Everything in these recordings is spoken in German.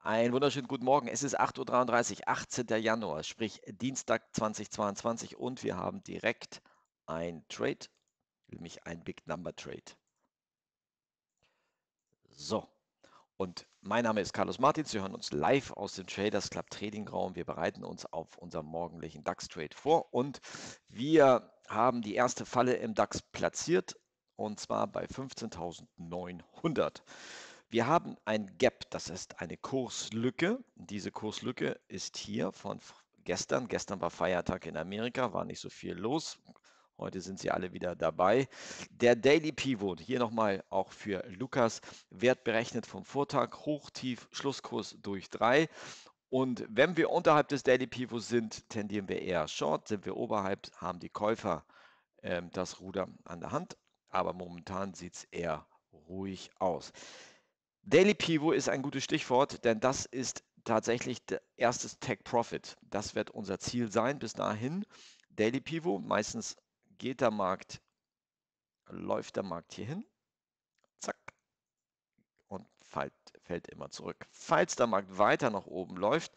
Einen wunderschönen guten Morgen. Es ist 8.33 Uhr, 18. Januar, sprich Dienstag 2022 und wir haben direkt ein Trade, nämlich ein Big Number Trade. So, und mein Name ist Carlos Martins. Sie hören uns live aus dem Traders Club Trading Raum. Wir bereiten uns auf unseren morgendlichen DAX Trade vor und wir haben die erste Falle im DAX platziert und zwar bei 15.900. Wir haben ein Gap, das ist eine Kurslücke. Diese Kurslücke ist hier von gestern. Gestern war Feiertag in Amerika, war nicht so viel los. Heute sind sie alle wieder dabei. Der Daily Pivot, hier nochmal auch für Lukas, Wert berechnet vom Vortag, hoch, tief, Schlusskurs durch 3. Und wenn wir unterhalb des Daily Pivot sind, tendieren wir eher Short. Sind wir oberhalb, haben die Käufer äh, das Ruder an der Hand. Aber momentan sieht es eher ruhig aus. Daily Pivo ist ein gutes Stichwort, denn das ist tatsächlich der erste Tech Profit. Das wird unser Ziel sein bis dahin. Daily Pivo, meistens geht der Markt, läuft der Markt hier hin, zack, und fällt, fällt immer zurück. Falls der Markt weiter nach oben läuft,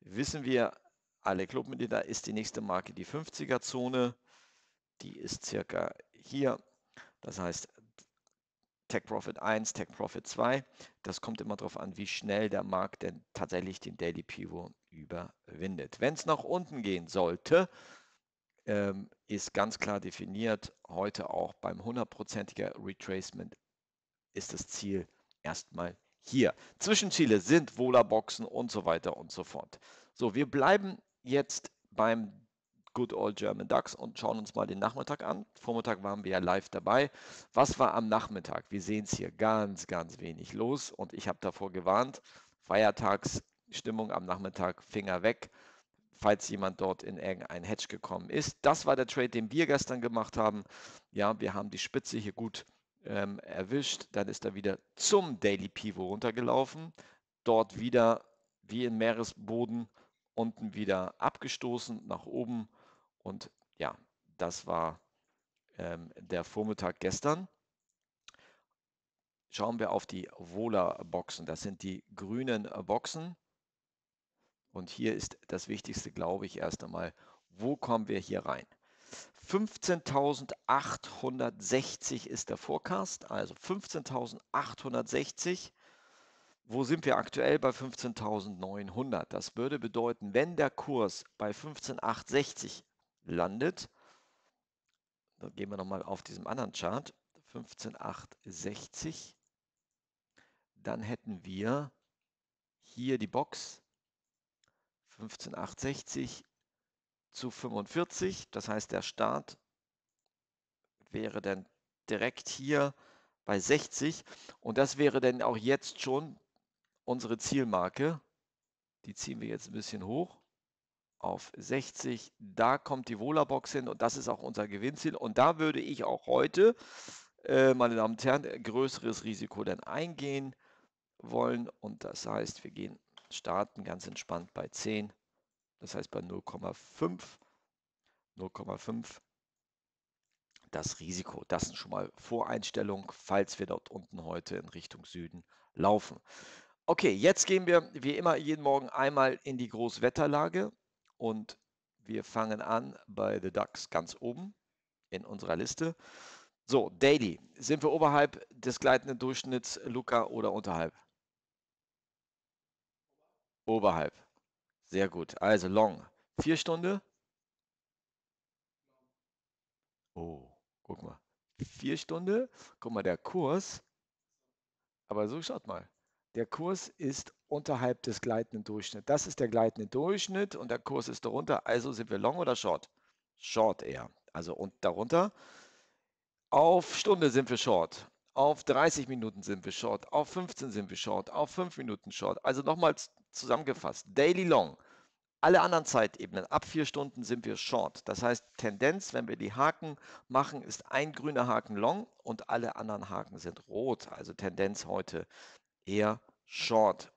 wissen wir, alle Clubmitglieder ist die nächste Marke die 50er-Zone. Die ist circa hier. Das heißt, Tech Profit 1, Tech Profit 2. Das kommt immer darauf an, wie schnell der Markt denn tatsächlich den Daily Pivot überwindet. Wenn es nach unten gehen sollte, ähm, ist ganz klar definiert, heute auch beim 100%iger Retracement ist das Ziel erstmal hier. Zwischenziele sind Wohlerboxen und so weiter und so fort. So, wir bleiben jetzt beim Good Old German DAX und schauen uns mal den Nachmittag an. Vormittag waren wir ja live dabei. Was war am Nachmittag? Wir sehen es hier ganz, ganz wenig los und ich habe davor gewarnt. Feiertagsstimmung am Nachmittag, Finger weg, falls jemand dort in irgendein Hedge gekommen ist. Das war der Trade, den wir gestern gemacht haben. Ja, wir haben die Spitze hier gut ähm, erwischt. Dann ist er wieder zum Daily Pivo runtergelaufen. Dort wieder wie im Meeresboden unten wieder abgestoßen, nach oben und ja, das war ähm, der Vormittag gestern. Schauen wir auf die Wohler-Boxen. Das sind die grünen Boxen. Und hier ist das Wichtigste, glaube ich, erst einmal, wo kommen wir hier rein? 15.860 ist der Forecast, also 15.860. Wo sind wir aktuell bei 15.900? Das würde bedeuten, wenn der Kurs bei 15.860 landet. Da gehen wir nochmal auf diesem anderen Chart, 15860. Dann hätten wir hier die Box 15860 zu 45. Das heißt, der Start wäre dann direkt hier bei 60. Und das wäre dann auch jetzt schon unsere Zielmarke. Die ziehen wir jetzt ein bisschen hoch auf 60. Da kommt die Wohlerbox hin und das ist auch unser Gewinnziel. Und da würde ich auch heute, äh, meine Damen und Herren, größeres Risiko dann eingehen wollen. Und das heißt, wir gehen starten ganz entspannt bei 10. Das heißt bei 0,5. 0,5 das Risiko. Das sind schon mal Voreinstellungen, falls wir dort unten heute in Richtung Süden laufen. Okay, jetzt gehen wir wie immer jeden Morgen einmal in die Großwetterlage. Und wir fangen an bei The Ducks ganz oben in unserer Liste. So, Daily. Sind wir oberhalb des gleitenden Durchschnitts, Luca, oder unterhalb? Oberhalb. Sehr gut. Also Long. Vier Stunden. Oh, guck mal. Vier Stunden. Guck mal, der Kurs. Aber so schaut mal. Der Kurs ist unterhalb des gleitenden Durchschnitts. Das ist der gleitende Durchschnitt und der Kurs ist darunter. Also sind wir long oder short? Short eher. Also und darunter. Auf Stunde sind wir short. Auf 30 Minuten sind wir short. Auf 15 sind wir short. Auf 5 Minuten short. Also nochmals zusammengefasst. Daily long. Alle anderen Zeitebenen ab 4 Stunden sind wir short. Das heißt, Tendenz, wenn wir die Haken machen, ist ein grüner Haken long und alle anderen Haken sind rot. Also Tendenz heute eher Short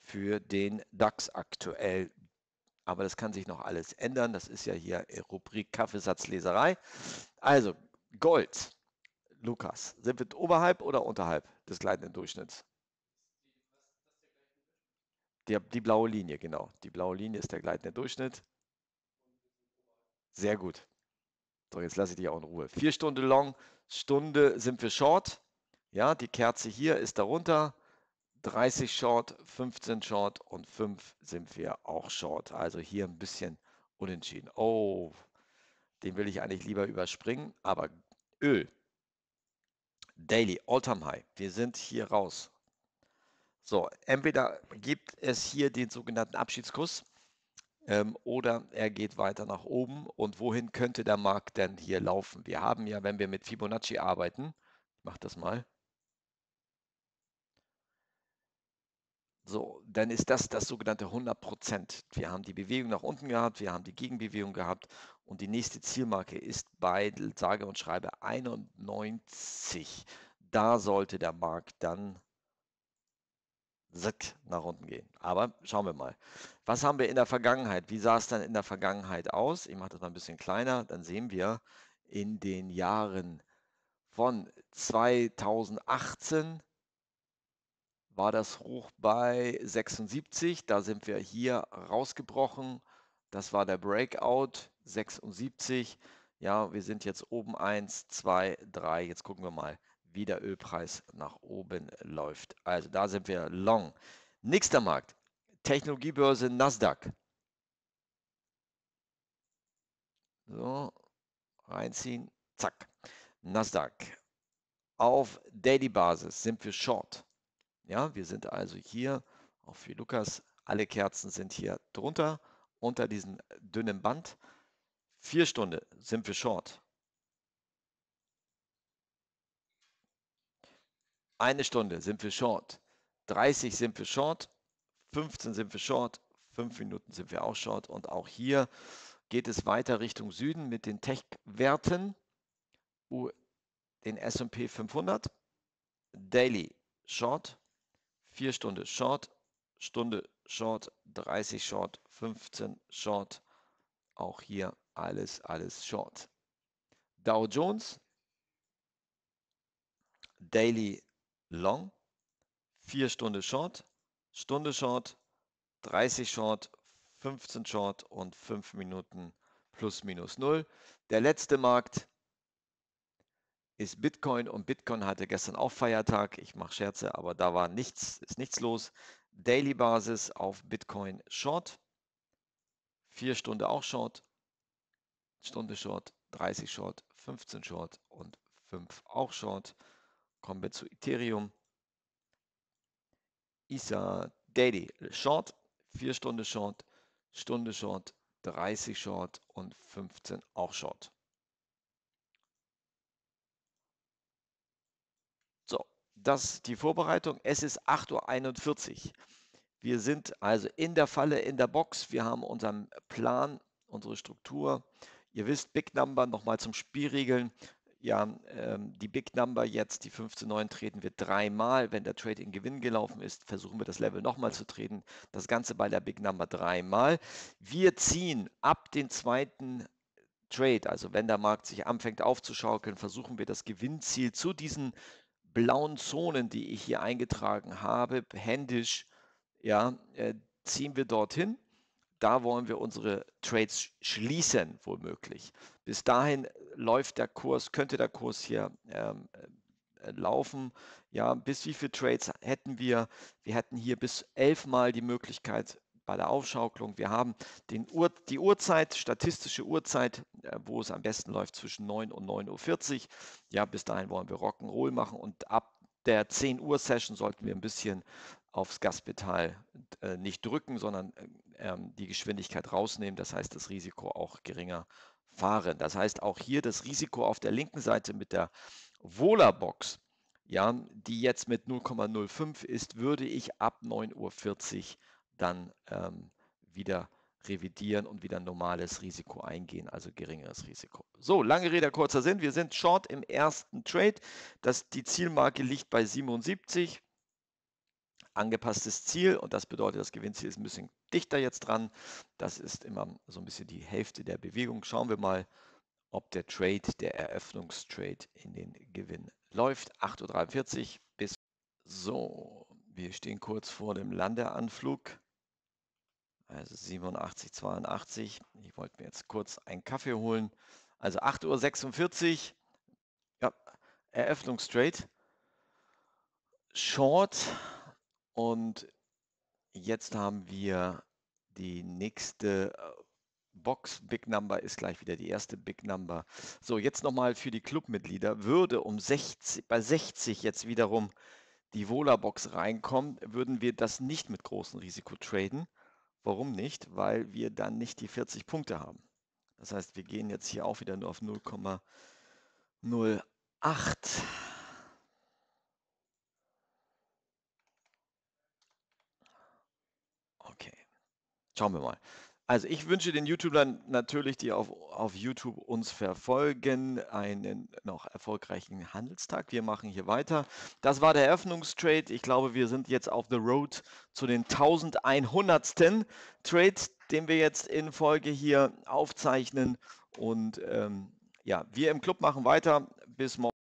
für den DAX aktuell. Aber das kann sich noch alles ändern. Das ist ja hier Rubrik Kaffeesatzleserei. Also, Gold. Lukas, sind wir oberhalb oder unterhalb des gleitenden Durchschnitts? Die, die blaue Linie, genau. Die blaue Linie ist der gleitende Durchschnitt. Sehr gut. So, jetzt lasse ich dich auch in Ruhe. Vier Stunden long, Stunde sind wir short. Ja, die Kerze hier ist darunter. 30 Short, 15 Short und 5 sind wir auch Short. Also hier ein bisschen unentschieden. Oh, den will ich eigentlich lieber überspringen, aber Öl. Daily, All-Time High. Wir sind hier raus. So, entweder gibt es hier den sogenannten Abschiedskuss ähm, oder er geht weiter nach oben. Und wohin könnte der Markt denn hier laufen? Wir haben ja, wenn wir mit Fibonacci arbeiten, ich mache das mal, so, dann ist das das sogenannte 100 Prozent. Wir haben die Bewegung nach unten gehabt, wir haben die Gegenbewegung gehabt und die nächste Zielmarke ist bei, sage und schreibe, 91. Da sollte der Markt dann nach unten gehen. Aber schauen wir mal. Was haben wir in der Vergangenheit? Wie sah es dann in der Vergangenheit aus? Ich mache das mal ein bisschen kleiner. Dann sehen wir in den Jahren von 2018 war das hoch bei 76. Da sind wir hier rausgebrochen. Das war der Breakout 76. Ja, wir sind jetzt oben 1, 2, 3. Jetzt gucken wir mal, wie der Ölpreis nach oben läuft. Also da sind wir long. Nächster Markt, Technologiebörse Nasdaq. So, reinziehen, zack. Nasdaq. Auf Daily Basis sind wir short. Ja, wir sind also hier, auch für Lukas, alle Kerzen sind hier drunter, unter diesem dünnen Band. Vier Stunden sind wir short. Eine Stunde sind wir short. 30 sind wir short. 15 sind wir short. 5 Minuten sind wir auch short. Und auch hier geht es weiter Richtung Süden mit den Tech-Werten. Den S&P 500. Daily short. 4 Stunde Short, Stunde Short, 30 Short, 15 Short. Auch hier alles, alles Short. Dow Jones, Daily Long, 4 Stunde Short, Stunde Short, 30 Short, 15 Short und 5 Minuten plus minus 0. Der letzte Markt ist Bitcoin und Bitcoin hatte gestern auch Feiertag. Ich mache Scherze, aber da war nichts, ist nichts los. Daily Basis auf Bitcoin Short. Vier Stunden auch Short. Stunde Short, 30 Short, 15 Short und 5 auch Short. Kommen wir zu Ethereum. ISA Daily Short, 4 Stunden Short, Stunde Short, 30 Short und 15 auch Short. das, die Vorbereitung. Es ist 8.41 Uhr. Wir sind also in der Falle, in der Box. Wir haben unseren Plan, unsere Struktur. Ihr wisst, Big Number nochmal zum Spielregeln. Ja, ähm, die Big Number jetzt, die 15,9 treten wir dreimal. Wenn der Trade in Gewinn gelaufen ist, versuchen wir das Level nochmal zu treten. Das Ganze bei der Big Number dreimal. Wir ziehen ab den zweiten Trade, also wenn der Markt sich anfängt aufzuschaukeln, versuchen wir das Gewinnziel zu diesen blauen Zonen, die ich hier eingetragen habe, händisch, ja, äh, ziehen wir dorthin. Da wollen wir unsere Trades schließen, womöglich. Bis dahin äh, läuft der Kurs, könnte der Kurs hier ähm, äh, laufen. Ja, bis wie viele Trades hätten wir? Wir hätten hier bis elfmal die Möglichkeit, bei der Aufschaukelung. Wir haben den Ur die Uhrzeit, statistische Uhrzeit, äh, wo es am besten läuft zwischen 9 und 9.40 Uhr. Ja, bis dahin wollen wir Rock'n'Roll machen und ab der 10 Uhr Session sollten wir ein bisschen aufs Gaspedal äh, nicht drücken, sondern äh, ähm, die Geschwindigkeit rausnehmen. Das heißt, das Risiko auch geringer fahren. Das heißt, auch hier das Risiko auf der linken Seite mit der Wohlerbox, ja, die jetzt mit 0,05 ist, würde ich ab 9.40 Uhr dann ähm, wieder revidieren und wieder ein normales Risiko eingehen, also geringeres Risiko. So, lange Rede, kurzer Sinn. Wir sind short im ersten Trade. Das, die Zielmarke liegt bei 77. Angepasstes Ziel und das bedeutet, das Gewinnziel ist ein bisschen dichter jetzt dran. Das ist immer so ein bisschen die Hälfte der Bewegung. Schauen wir mal, ob der Trade, der Eröffnungstrade in den Gewinn läuft. 8.43 Uhr bis so. Wir stehen kurz vor dem Landeanflug. Also 87, 82. Ich wollte mir jetzt kurz einen Kaffee holen. Also 8.46 Uhr. Ja, Eröffnung Short. Und jetzt haben wir die nächste äh, Box. Big Number ist gleich wieder die erste Big Number. So, jetzt nochmal für die Clubmitglieder. Würde um 60, bei 60 jetzt wiederum die Vola-Box reinkommen, würden wir das nicht mit großem Risiko traden. Warum nicht? Weil wir dann nicht die 40 Punkte haben. Das heißt, wir gehen jetzt hier auch wieder nur auf 0,08. Okay. Schauen wir mal. Also ich wünsche den YouTubern natürlich, die auf, auf YouTube uns verfolgen, einen noch erfolgreichen Handelstag. Wir machen hier weiter. Das war der Eröffnungstrade. Ich glaube, wir sind jetzt auf the road zu den 1100. Trade, den wir jetzt in Folge hier aufzeichnen. Und ähm, ja, wir im Club machen weiter. Bis morgen.